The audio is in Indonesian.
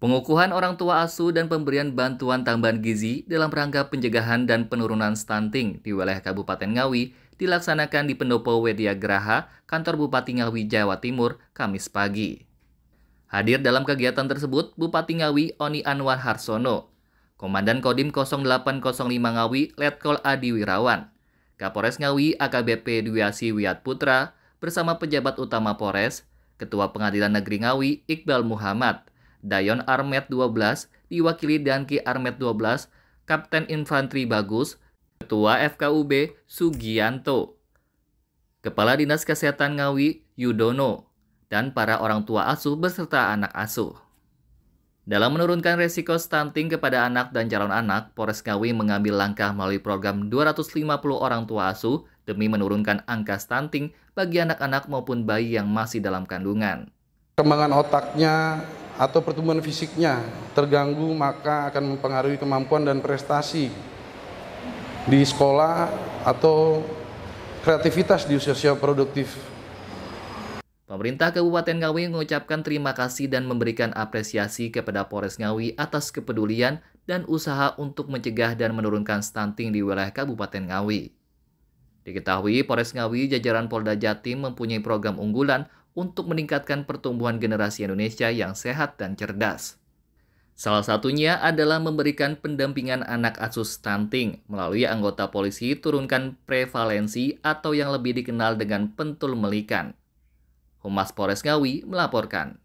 Pengukuhan orang tua asuh dan pemberian bantuan tambahan gizi dalam rangka pencegahan dan penurunan stunting di wilayah Kabupaten Ngawi dilaksanakan di Pendopo Wedia Graha, kantor Bupati Ngawi, Jawa Timur, Kamis pagi. Hadir dalam kegiatan tersebut Bupati Ngawi Oni Anwar Harsono, Komandan Kodim 0805 Ngawi Letkol Adi Wirawan, Kapolres Ngawi AKBP Dwiasi Wiat Putra bersama pejabat utama Polres, Ketua Pengadilan Negeri Ngawi Iqbal Muhammad, Dayon Armet 12 diwakili Danki Armet 12, Kapten Infanteri Bagus, Ketua FKUB Sugianto, Kepala Dinas Kesehatan Ngawi Yudono, dan para orang tua asuh beserta anak asuh. Dalam menurunkan resiko stunting kepada anak dan calon anak, Polres Ngawi mengambil langkah melalui program 250 orang tua asuh demi menurunkan angka stunting bagi anak-anak maupun bayi yang masih dalam kandungan. Kembangan otaknya, atau pertumbuhan fisiknya terganggu maka akan mempengaruhi kemampuan dan prestasi di sekolah atau kreativitas di usia-usia produktif. Pemerintah Kabupaten Ngawi mengucapkan terima kasih dan memberikan apresiasi kepada Polres Ngawi atas kepedulian dan usaha untuk mencegah dan menurunkan stunting di wilayah Kabupaten Ngawi. Diketahui, Polres Ngawi jajaran Polda Jatim mempunyai program unggulan untuk meningkatkan pertumbuhan generasi Indonesia yang sehat dan cerdas. Salah satunya adalah memberikan pendampingan anak asuh stunting melalui anggota polisi turunkan prevalensi atau yang lebih dikenal dengan pentul melikan. Humas Polres Ngawi melaporkan.